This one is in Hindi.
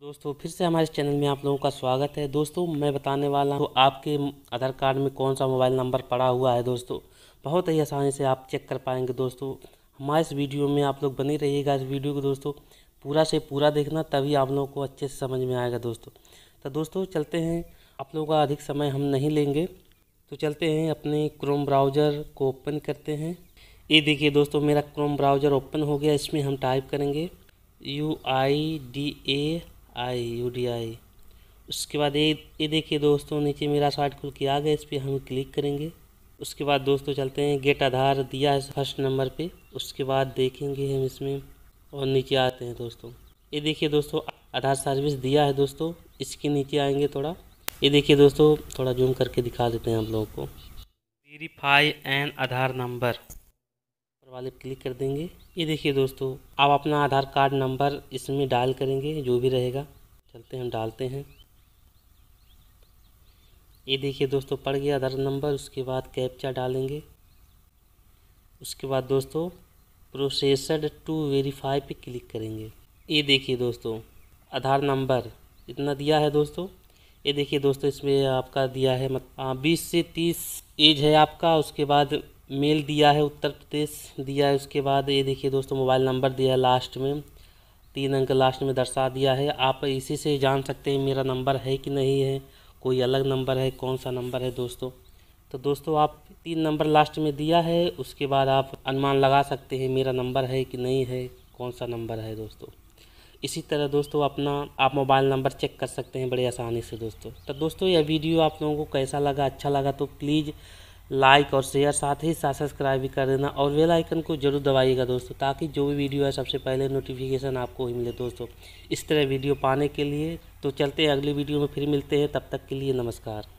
तो दोस्तों फिर से हमारे चैनल में आप लोगों का स्वागत है दोस्तों मैं बताने वाला हूँ तो आपके आधार कार्ड में कौन सा मोबाइल नंबर पड़ा हुआ है दोस्तों बहुत ही आसानी से आप चेक कर पाएंगे दोस्तों हमारे इस वीडियो में आप लोग बने रहिएगा इस वीडियो को दोस्तों पूरा से पूरा देखना तभी आप लोगों को अच्छे से समझ में आएगा दोस्तों तो दोस्तों चलते हैं आप लोगों का अधिक समय हम नहीं लेंगे तो चलते हैं अपने क्रोम ब्राउज़र को ओपन करते हैं ये देखिए दोस्तों मेरा क्रोम ब्राउज़र ओपन हो गया इसमें हम टाइप करेंगे U I D A I U D I उसके बाद ये ये देखिए दोस्तों नीचे मेरा साइट खुल के आ गया इस पर हम क्लिक करेंगे उसके बाद दोस्तों चलते हैं गेट आधार दिया है फर्स्ट नंबर पे उसके बाद देखेंगे हम इसमें और नीचे आते हैं दोस्तों ये देखिए दोस्तों आधार सर्विस दिया है दोस्तों इसके नीचे आएंगे थोड़ा ये देखिए दोस्तों थोड़ा जूम करके दिखा देते हैं हम लोगों को वेरीफाई एन आधार नंबर वाले पर क्लिक कर देंगे ये देखिए दोस्तों आप अपना आधार कार्ड नंबर इसमें डाल करेंगे जो भी रहेगा चलते हम डालते हैं ये देखिए दोस्तों पड़ गया आधार नंबर उसके बाद कैप्चा डालेंगे उसके बाद दोस्तों प्रोसेसड टू वेरीफाई पे क्लिक करेंगे ये देखिए दोस्तों आधार नंबर इतना दिया है दोस्तों ये देखिए दोस्तों इसमें आपका दिया है मत बीस से तीस एज है आपका उसके बाद मेल दिया है उत्तर प्रदेश दिया है उसके बाद ये देखिए दोस्तों मोबाइल नंबर दिया है लास्ट में तीन अंक लास्ट में दर्शा दिया है आप इसी से जान सकते हैं मेरा नंबर है कि नहीं है कोई अलग नंबर है कौन सा नंबर है दोस्तों तो दोस्तों आप तीन नंबर लास्ट में दिया है उसके बाद आप अनुमान लगा सकते हैं मेरा नंबर है कि नहीं है कौन सा नंबर है दोस्तों इसी तरह दोस्तों अपना आप मोबाइल नंबर चेक कर सकते हैं बड़े आसानी से दोस्तों तो दोस्तों यह वीडियो आप लोगों को कैसा लगा अच्छा लगा तो प्लीज़ लाइक और शेयर साथ ही साथ सब्सक्राइब भी कर देना और बेल आइकन को जरूर दबाइएगा दोस्तों ताकि जो भी वीडियो है सबसे पहले नोटिफिकेशन आपको ही मिले दोस्तों इस तरह वीडियो पाने के लिए तो चलते हैं अगली वीडियो में फिर मिलते हैं तब तक के लिए नमस्कार